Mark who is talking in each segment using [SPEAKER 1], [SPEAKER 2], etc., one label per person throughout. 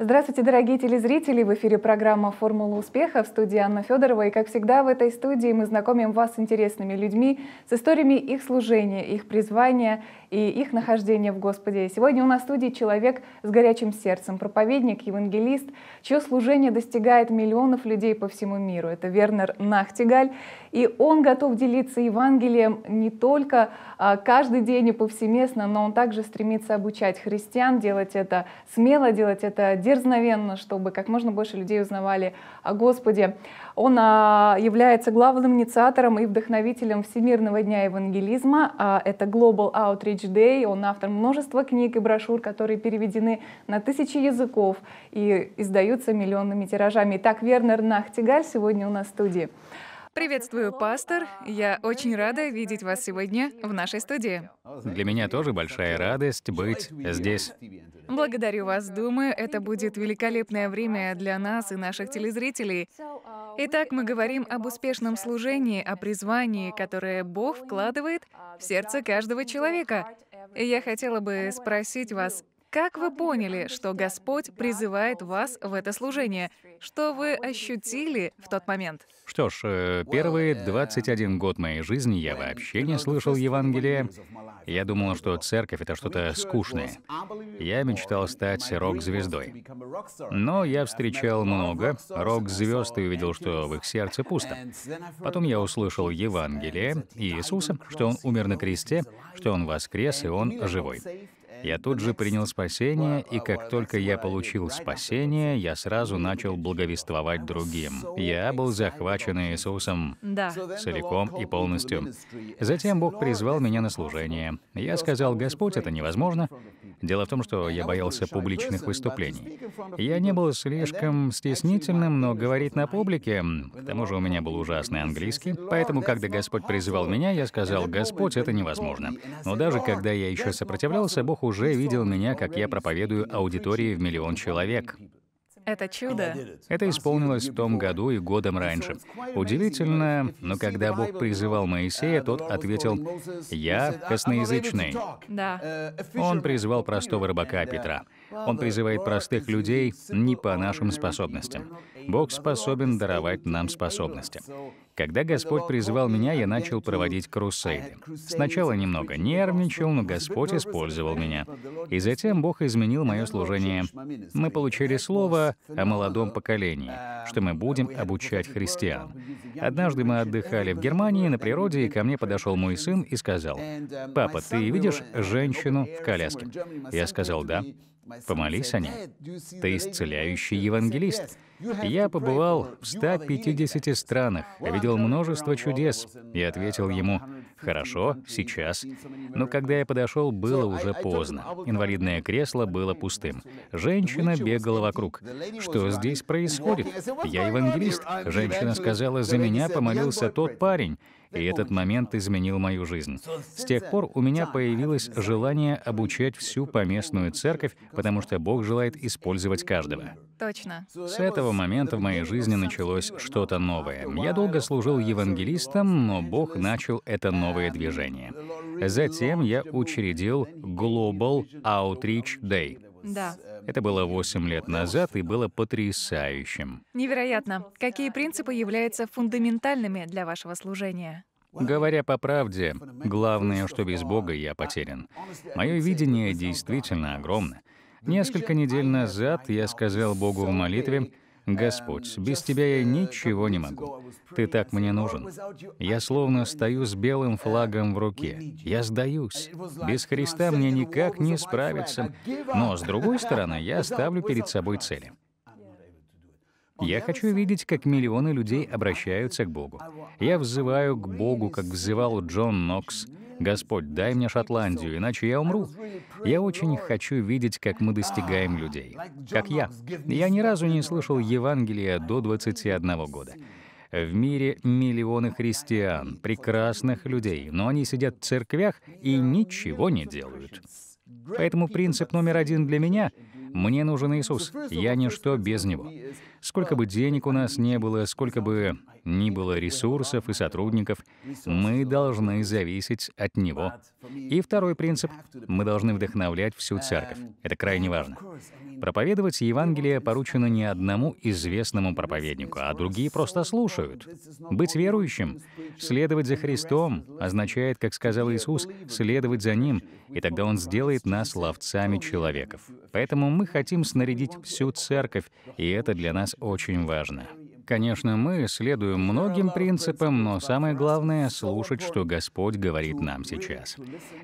[SPEAKER 1] Здравствуйте, дорогие телезрители! В эфире программа «Формула успеха» в студии Анна Федорова. И, как всегда, в этой студии мы знакомим вас с интересными людьми, с историями их служения, их призвания и их нахождения в Господе. сегодня у нас в студии человек с горячим сердцем, проповедник, евангелист, чье служение достигает миллионов людей по всему миру. Это Вернер Нахтигаль. И он готов делиться Евангелием не только а, каждый день и повсеместно, но он также стремится обучать христиан делать это смело, делать это дерзновенно, чтобы как можно больше людей узнавали о Господе. Он а, является главным инициатором и вдохновителем Всемирного дня евангелизма. А, это Global Outreach Day. Он автор множества книг и брошюр, которые переведены на тысячи языков и издаются миллионными тиражами. Итак, Вернер Нахтигаль сегодня у нас в студии. Приветствую, пастор. Я очень рада видеть вас сегодня в нашей студии.
[SPEAKER 2] Для меня тоже большая радость быть здесь.
[SPEAKER 1] Благодарю вас. Думаю, это будет великолепное время для нас и наших телезрителей. Итак, мы говорим об успешном служении, о призвании, которое Бог вкладывает в сердце каждого человека. И я хотела бы спросить вас, как вы поняли, что Господь призывает вас в это служение? Что вы ощутили в тот момент?
[SPEAKER 2] Что ж, э, первые 21 год моей жизни я вообще не слышал Евангелия. Я думал, что церковь — это что-то скучное. Я мечтал стать рок-звездой. Но я встречал много рок-звезд и увидел, что в их сердце пусто. Потом я услышал Евангелие и Иисуса, что Он умер на кресте, что Он воскрес, и Он живой. Я тут же принял спасение, и как только я получил спасение, я сразу начал благовествовать другим. Я был захвачен Иисусом
[SPEAKER 1] да. целиком
[SPEAKER 2] и полностью. Затем Бог призвал меня на служение. Я сказал, «Господь, это невозможно. Дело в том, что я боялся публичных выступлений. Я не был слишком стеснительным, но говорить на публике, к тому же у меня был ужасный английский, поэтому, когда Господь призывал меня, я сказал, «Господь, это невозможно». Но даже когда я еще сопротивлялся, Бог уже видел меня, как я проповедую аудитории в миллион человек.
[SPEAKER 1] Это чудо.
[SPEAKER 2] Это исполнилось в том году и годом раньше. Удивительно, но когда Бог призывал Моисея, тот ответил, «Я косноязычный».
[SPEAKER 1] Да. Он
[SPEAKER 2] призывал простого рыбака Петра. Он призывает простых людей не по нашим способностям. Бог способен даровать нам способности. Когда Господь призвал меня, я начал проводить крусейды. Сначала немного нервничал, но Господь использовал меня. И затем Бог изменил мое служение. Мы получили слово о молодом поколении, что мы будем обучать христиан. Однажды мы отдыхали в Германии на природе, и ко мне подошел мой сын и сказал, «Папа, ты видишь женщину в коляске?» Я сказал, «Да». Помолись о ней. Ты исцеляющий евангелист. Я побывал в 150 странах, видел видел множество чудес». И ответил ему, «Хорошо, сейчас». Но когда я подошел, было уже поздно. Инвалидное кресло было пустым. Женщина бегала вокруг. «Что здесь происходит? Я евангелист». Женщина сказала, «За меня помолился тот парень». И этот момент изменил мою жизнь. С тех пор у меня появилось желание обучать всю поместную церковь, потому что Бог желает использовать каждого. Точно. С этого момента в моей жизни началось что-то новое. Я долго служил евангелистом, но Бог начал это новое движение. Затем я учредил Global Outreach Day —
[SPEAKER 1] да. Эм,
[SPEAKER 2] Это было 8 лет назад и было потрясающим.
[SPEAKER 1] Невероятно. Какие принципы являются фундаментальными для вашего служения?
[SPEAKER 2] Говоря по правде, главное, что без Бога я потерян. Мое видение действительно огромно. Несколько недель назад я сказал Богу в молитве, Господь, без Тебя я ничего не могу. Ты так мне нужен. Я словно стою с белым флагом в руке. Я сдаюсь. Без Христа мне никак не справиться. Но, с другой стороны, я ставлю перед собой цели. Я хочу видеть, как миллионы людей обращаются к Богу. Я взываю к Богу, как взывал Джон Нокс — «Господь, дай мне Шотландию, иначе я умру». Я очень хочу видеть, как мы достигаем людей. Как я. Я ни разу не слышал Евангелия до 21 года. В мире миллионы христиан, прекрасных людей, но они сидят в церквях и ничего не делают. Поэтому принцип номер один для меня — мне нужен Иисус, я ничто без Него. Сколько бы денег у нас не было, сколько бы ни было ресурсов и сотрудников, мы должны зависеть от него. И второй принцип — мы должны вдохновлять всю церковь. Это крайне важно. Проповедовать Евангелие поручено не одному известному проповеднику, а другие просто слушают. Быть верующим, следовать за Христом означает, как сказал Иисус, следовать за Ним, и тогда Он сделает нас ловцами человеков. Поэтому мы хотим снарядить всю церковь, и это для нас очень важно. Конечно, мы следуем многим принципам, но самое главное — слушать, что Господь говорит нам сейчас.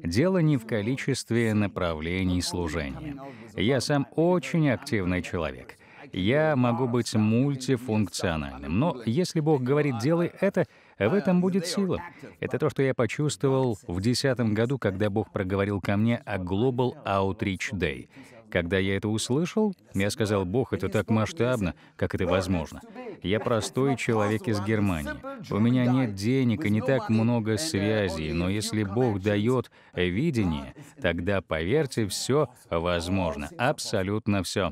[SPEAKER 2] Дело не в количестве направлений служения. Я сам очень активный человек. Я могу быть мультифункциональным, но если Бог говорит «делай это», в этом будет сила. Это то, что я почувствовал в 2010 году, когда Бог проговорил ко мне о Global Outreach Day. Когда я это услышал, я сказал, «Бог, это так масштабно, как это возможно. Я простой человек из Германии. У меня нет денег и не так много связей, но если Бог дает видение, тогда, поверьте, все возможно, абсолютно все».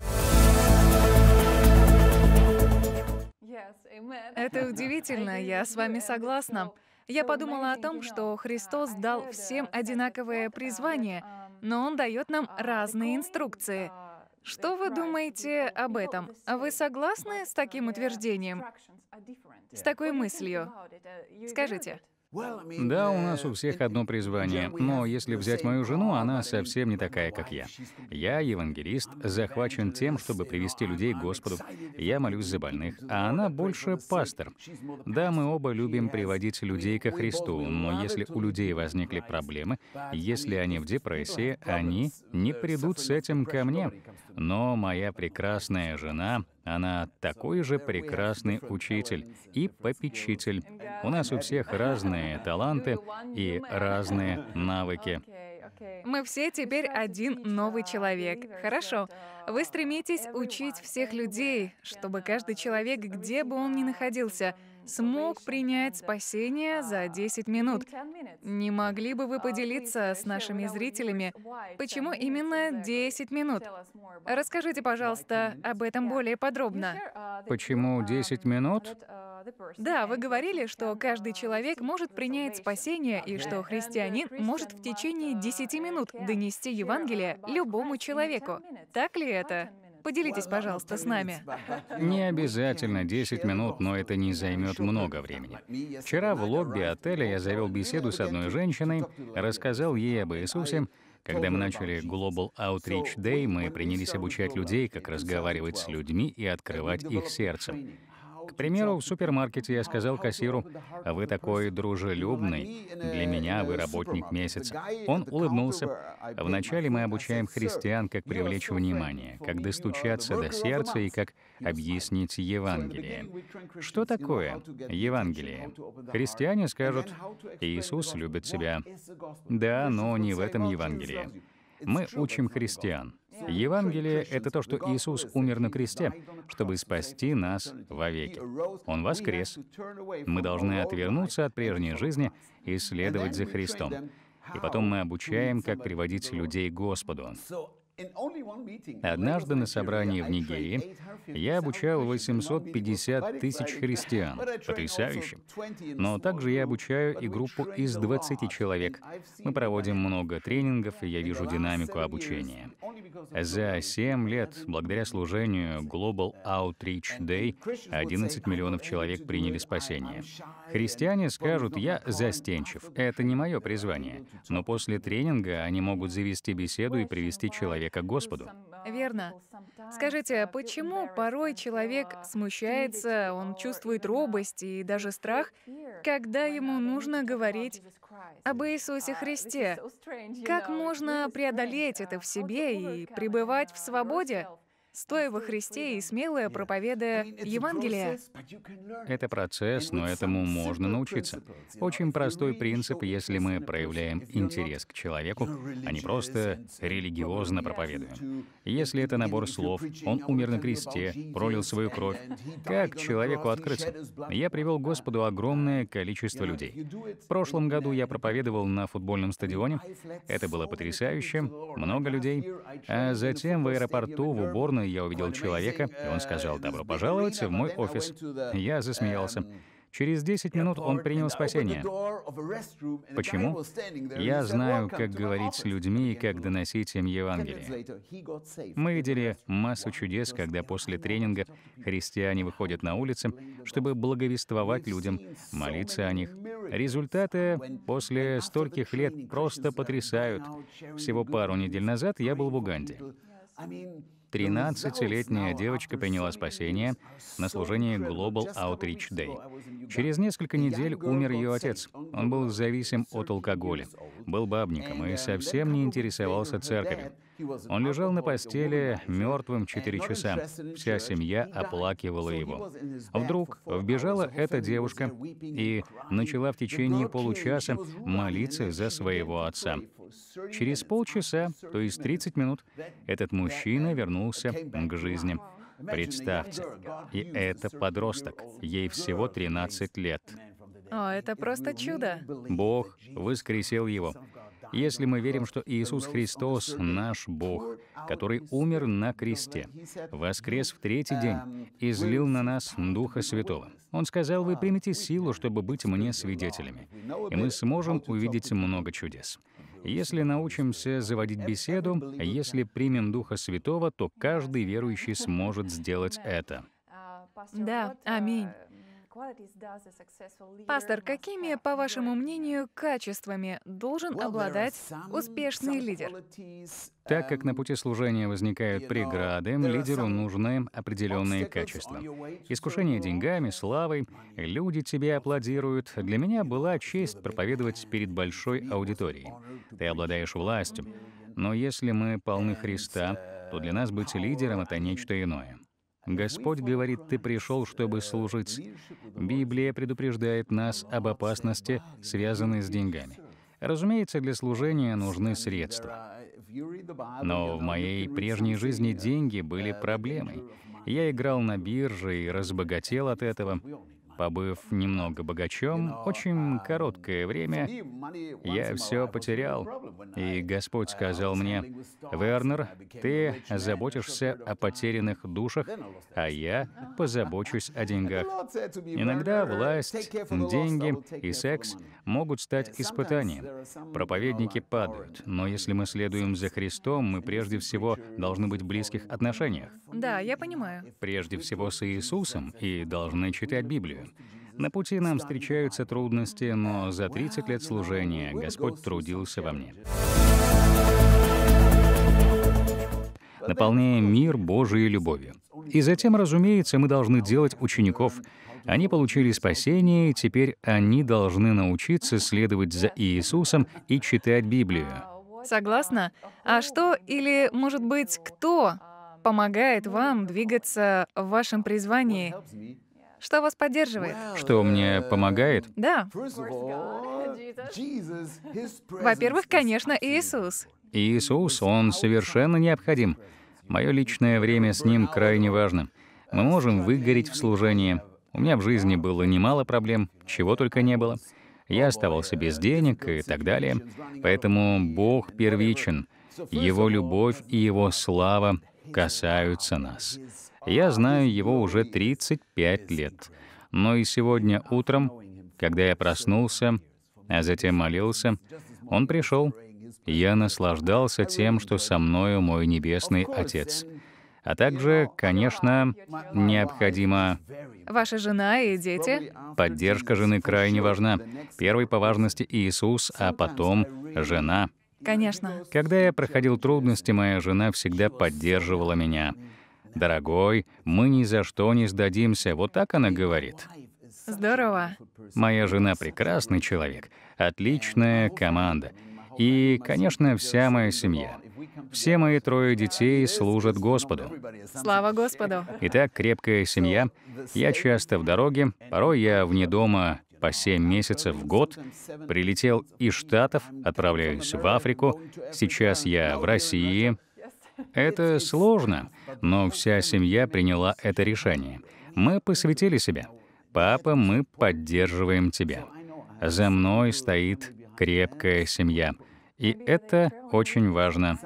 [SPEAKER 1] Это удивительно, я с вами согласна. Я подумала о том, что Христос дал всем одинаковое призвание — но он дает нам а, разные инструкции. Что вы думаете об этом? А вы согласны с таким утверждением? С такой мыслью? Uh, Скажите.
[SPEAKER 2] Да, у э, нас у всех одно призвание, но если взять мою жену, она совсем не такая, как я. Я, евангелист, захвачен тем, чтобы привести людей к Господу. Я молюсь за больных, а она больше пастор. Да, мы оба любим приводить людей ко Христу, но если у людей возникли проблемы, если они в депрессии, они не придут с этим ко мне. Но моя прекрасная жена, она такой же прекрасный учитель и попечитель. У нас у всех разные таланты и разные навыки.
[SPEAKER 1] Мы все теперь один новый человек. Хорошо. Вы стремитесь учить всех людей, чтобы каждый человек, где бы он ни находился, смог принять спасение за 10 минут. Не могли бы вы поделиться с нашими зрителями, почему именно 10 минут? Расскажите, пожалуйста, об этом более подробно.
[SPEAKER 2] Почему 10 минут?
[SPEAKER 1] Да, вы говорили, что каждый человек может принять спасение и что христианин может в течение 10 минут донести Евангелие любому человеку. Так ли это? Поделитесь, пожалуйста, с нами.
[SPEAKER 2] Не ну, обязательно 10 минут, но это не займет много времени. Вчера в лобби отеля я завел беседу с одной женщиной, рассказал ей об Иисусе, а когда мы начали Global Outreach Day, мы принялись обучать людей, как разговаривать с людьми и открывать их сердце. К примеру, в супермаркете я сказал кассиру, «Вы такой дружелюбный, для меня вы работник месяца». Он улыбнулся. Вначале мы обучаем христиан, как привлечь внимание, как достучаться до сердца и как объяснить Евангелие. Что такое Евангелие? Христиане скажут, «Иисус любит тебя». Да, но не в этом Евангелии. Мы учим христиан. Евангелие — это то, что Иисус умер на кресте, чтобы спасти нас вовеки. Он воскрес. Мы должны отвернуться от прежней жизни и следовать за Христом. И потом мы обучаем, как приводить людей к Господу. Однажды на собрании в Нигерии я обучал 850 тысяч христиан. Потрясающе. Но также я обучаю и группу из 20 человек. Мы проводим много тренингов, и я вижу динамику обучения. За 7 лет, благодаря служению Global Outreach Day, 11 миллионов человек приняли спасение. Христиане скажут, я застенчив, это не мое призвание. Но после тренинга они могут завести беседу и привести человека к Господу.
[SPEAKER 1] Верно. Скажите, а почему порой человек смущается, он чувствует робость и даже страх, когда ему нужно говорить об Иисусе uh, Христе. Как можно преодолеть uh, это в себе и пребывать в uh, свободе, стоя во Христе и смелая проповедуя Евангелие.
[SPEAKER 2] Это процесс, но этому можно научиться. Очень простой принцип, если мы проявляем интерес к человеку, а не просто религиозно проповедуем. Если это набор слов, он умер на кресте, пролил свою кровь, как человеку открыться? Я привел Господу огромное количество людей. В прошлом году я проповедовал на футбольном стадионе. Это было потрясающе, много людей. А затем в аэропорту, в уборную, ванную, я увидел человека, и он сказал uh, «добро пожаловать в мой офис». Я засмеялся. Um, Через 10 минут он принял спасение. Почему? Я знаю, как говорить с людьми и как доносить им Евангелие.
[SPEAKER 1] Мы видели
[SPEAKER 2] массу чудес, когда после тренинга христиане выходят на улицы, чтобы благовествовать людям, молиться о них. Результаты после стольких лет просто потрясают. Всего пару недель назад я был в Уганде. 13-летняя девочка приняла спасение на служении ну, Global ну, Outreach Day. Через несколько недель умер ее отец. Он был зависим от алкоголя, был бабником и совсем не интересовался церковью. Он лежал на постели мертвым 4 часа. Вся семья оплакивала его. Вдруг вбежала эта девушка и начала в течение получаса молиться за своего отца. Через полчаса, то есть 30 минут, этот мужчина вернулся к жизни. Представьте, и это подросток, ей всего 13 лет.
[SPEAKER 1] О, это просто чудо.
[SPEAKER 2] Бог воскресил его если мы верим, что Иисус Христос — наш Бог, который умер на кресте, воскрес в третий день и злил на нас Духа Святого. Он сказал, «Вы примите силу, чтобы быть мне свидетелями, и мы сможем увидеть много чудес». Если научимся заводить беседу, если примем Духа Святого, то каждый верующий сможет сделать это.
[SPEAKER 1] Да, аминь. Пастор, какими, по вашему мнению, качествами должен обладать успешный лидер?
[SPEAKER 2] Так как на пути служения возникают преграды, лидеру нужны определенные качества. Искушение деньгами, славой, люди тебе аплодируют. Для меня была честь проповедовать перед большой аудиторией. Ты обладаешь властью. Но если мы полны Христа, то для нас быть лидером — это нечто иное. Господь говорит, ты пришел, чтобы служить. Библия предупреждает нас об опасности, связанной с деньгами. Разумеется, для служения нужны средства. Но в моей прежней жизни деньги были проблемой. Я играл на бирже и разбогател от этого. Побыв немного богачом, очень um, короткое время я все потерял, и Господь uh, сказал мне, «Вернер, ты заботишься о потерянных душах, а я позабочусь о деньгах». Иногда власть, деньги и секс могут стать испытанием. Проповедники uh, падают, но если мы следуем за Христом, мы прежде всего должны быть в близких отношениях.
[SPEAKER 1] Да, я понимаю.
[SPEAKER 2] Прежде всего с Иисусом и должны читать Библию. На пути нам встречаются трудности, но за 30 лет служения Господь трудился во мне. наполняя мир Божией любовью. И затем, разумеется, мы должны делать учеников. Они получили спасение, и теперь они должны научиться следовать за Иисусом и читать Библию.
[SPEAKER 1] Согласна. А что или, может быть, кто помогает вам двигаться в вашем призвании? Что вас поддерживает?
[SPEAKER 2] Что мне uh, помогает?
[SPEAKER 1] Да. Во-первых, конечно, Иисус.
[SPEAKER 2] Иисус, Он совершенно необходим. Мое личное время с Ним крайне важно. Мы можем выгореть в служении. У меня в жизни было немало проблем, чего только не было. Я оставался без денег и так далее. Поэтому Бог первичен. Его любовь и Его слава касаются нас. Я знаю его уже 35 лет. Но и сегодня утром, когда я проснулся, а затем молился, он пришел. Я наслаждался тем, что со мною мой Небесный Отец. А также, конечно, необходимо...
[SPEAKER 1] Ваша жена и дети?
[SPEAKER 2] Поддержка жены крайне важна. Первый по важности Иисус, а потом жена. Конечно. Когда я проходил трудности, моя жена всегда поддерживала меня. «Дорогой, мы ни за что не сдадимся», вот так она говорит.
[SPEAKER 1] Здорово.
[SPEAKER 2] Моя жена прекрасный человек, отличная команда. И, конечно, вся моя семья. Все мои трое детей служат Господу.
[SPEAKER 1] Слава Господу.
[SPEAKER 2] Итак, крепкая семья. Я часто в дороге, порой я вне дома по 7 месяцев в год, прилетел из Штатов, отправляюсь в Африку, сейчас я в России, это сложно, но вся семья приняла это решение. Мы посвятили себя. Папа, мы поддерживаем тебя. За мной стоит крепкая семья. И это очень важно.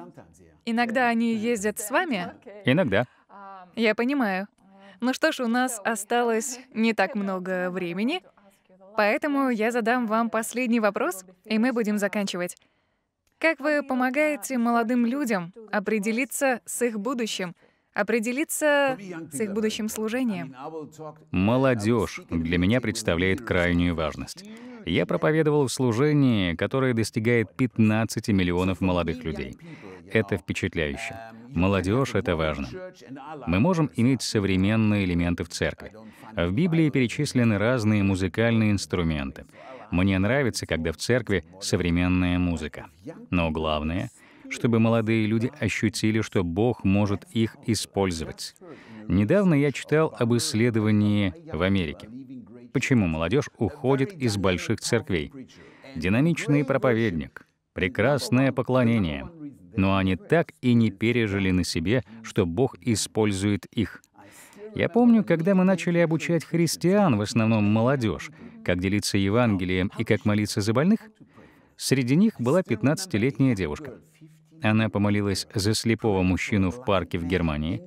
[SPEAKER 1] Иногда они ездят с вами? Иногда. Я понимаю. Ну что ж, у нас осталось не так много времени, поэтому я задам вам последний вопрос, и мы будем заканчивать. Как вы помогаете молодым людям определиться с их будущим, определиться с их будущим служением?
[SPEAKER 2] Молодежь для меня представляет крайнюю важность. Я проповедовал в служении, которое достигает 15 миллионов молодых людей. Это впечатляюще. Молодежь — это важно. Мы можем иметь современные элементы в церкви. В Библии перечислены разные музыкальные инструменты. Мне нравится, когда в церкви современная музыка. Но главное, чтобы молодые люди ощутили, что Бог может их использовать. Недавно я читал об исследовании в Америке. Почему молодежь уходит из больших церквей? Динамичный проповедник, прекрасное поклонение. Но они так и не пережили на себе, что Бог использует их. Я помню, когда мы начали обучать христиан, в основном молодежь, как делиться Евангелием и как молиться за больных, среди них была 15-летняя девушка. Она помолилась за слепого мужчину в парке в Германии.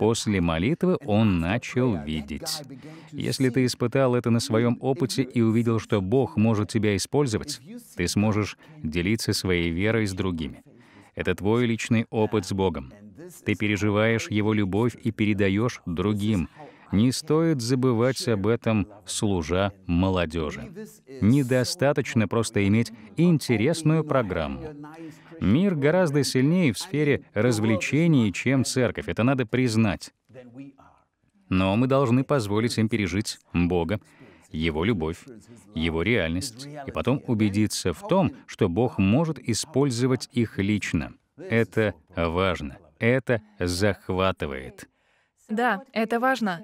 [SPEAKER 2] После молитвы он начал видеть. Если ты испытал это на своем опыте и увидел, что Бог может тебя использовать, ты сможешь делиться своей верой с другими. Это твой личный опыт с Богом. Ты переживаешь Его любовь и передаешь другим. Не стоит забывать об этом, служа молодежи. Недостаточно просто иметь интересную программу. Мир гораздо сильнее в сфере развлечений, чем церковь. Это надо признать. Но мы должны позволить им пережить Бога его любовь, его реальность, и потом убедиться в том, что Бог может использовать их лично. Это важно. Это захватывает.
[SPEAKER 1] Да, это важно.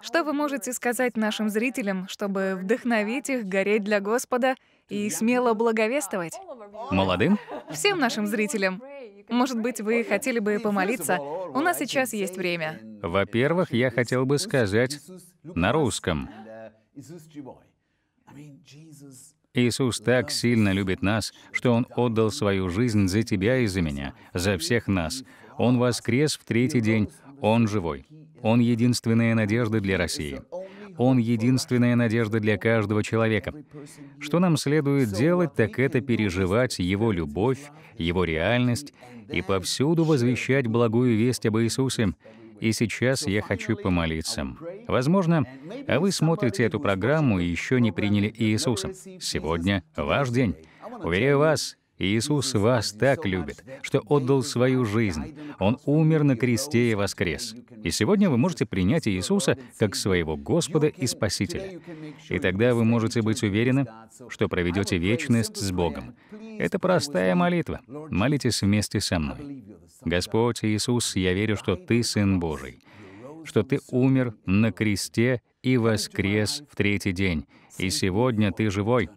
[SPEAKER 1] Что вы можете сказать нашим зрителям, чтобы вдохновить их гореть для Господа и смело благовествовать? Молодым? Всем нашим зрителям. Может быть, вы хотели бы помолиться? У нас сейчас есть время.
[SPEAKER 2] Во-первых, я хотел бы сказать на русском. Иисус так сильно любит нас, что Он отдал свою жизнь за тебя и за меня, за всех нас. Он воскрес в третий день, Он живой. Он единственная надежда для России. Он единственная надежда для каждого человека. Что нам следует делать, так это переживать Его любовь, Его реальность и повсюду возвещать благую весть об Иисусе, и сейчас я хочу помолиться. Возможно, вы смотрите эту программу и еще не приняли Иисуса. Сегодня ваш день. Уверяю вас, Иисус вас так любит, что отдал свою жизнь. Он умер на кресте и воскрес. И сегодня вы можете принять Иисуса как своего Господа и Спасителя. И тогда вы можете быть уверены, что проведете вечность с Богом. Это простая молитва. Молитесь вместе со мной. Господь Иисус, я верю, что Ты Сын Божий, что Ты умер на кресте и воскрес в третий день, и сегодня Ты живой.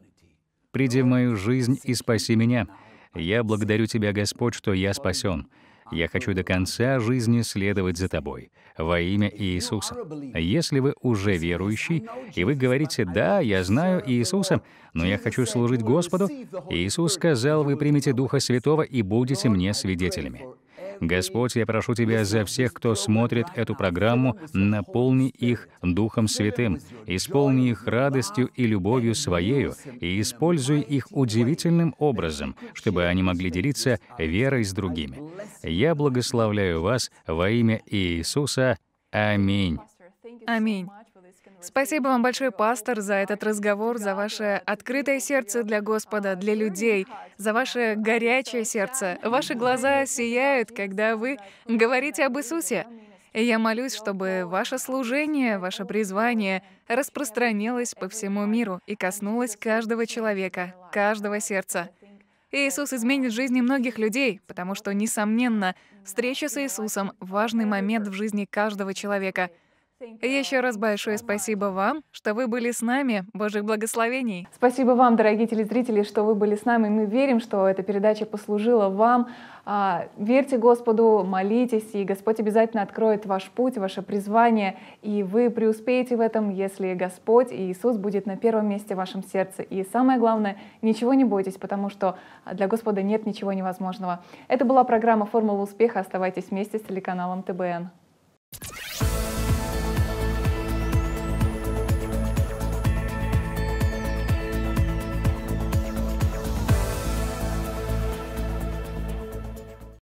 [SPEAKER 2] Приди в мою жизнь и спаси меня. Я благодарю Тебя, Господь, что я спасен. Я хочу до конца жизни следовать за тобой во имя Иисуса. Если вы уже верующий, и вы говорите, «Да, я знаю Иисуса, но я хочу служить Господу», Иисус сказал, «Вы примете Духа Святого и будете мне свидетелями». Господь, я прошу Тебя за всех, кто смотрит эту программу, наполни их Духом Святым, исполни их радостью и любовью Своею, и используй их удивительным образом, чтобы они могли делиться верой с другими. Я благословляю вас во имя Иисуса. Аминь.
[SPEAKER 1] Аминь. Спасибо вам большое, пастор, за этот разговор, за ваше открытое сердце для Господа, для людей, за ваше горячее сердце. Ваши глаза сияют, когда вы говорите об Иисусе. И я молюсь, чтобы ваше служение, ваше призвание распространилось по всему миру и коснулось каждого человека, каждого сердца. Иисус изменит жизни многих людей, потому что, несомненно, встреча с Иисусом — важный момент в жизни каждого человека — еще раз большое спасибо вам, что вы были с нами. Божьих благословений. Спасибо вам, дорогие телезрители, что вы были с нами. Мы верим, что эта передача послужила вам. А, верьте Господу, молитесь, и Господь обязательно откроет ваш путь, ваше призвание, и вы преуспеете в этом, если Господь и Иисус будет на первом месте в вашем сердце. И самое главное, ничего не бойтесь, потому что для Господа нет ничего невозможного. Это была программа «Формула успеха». Оставайтесь вместе с телеканалом ТБН.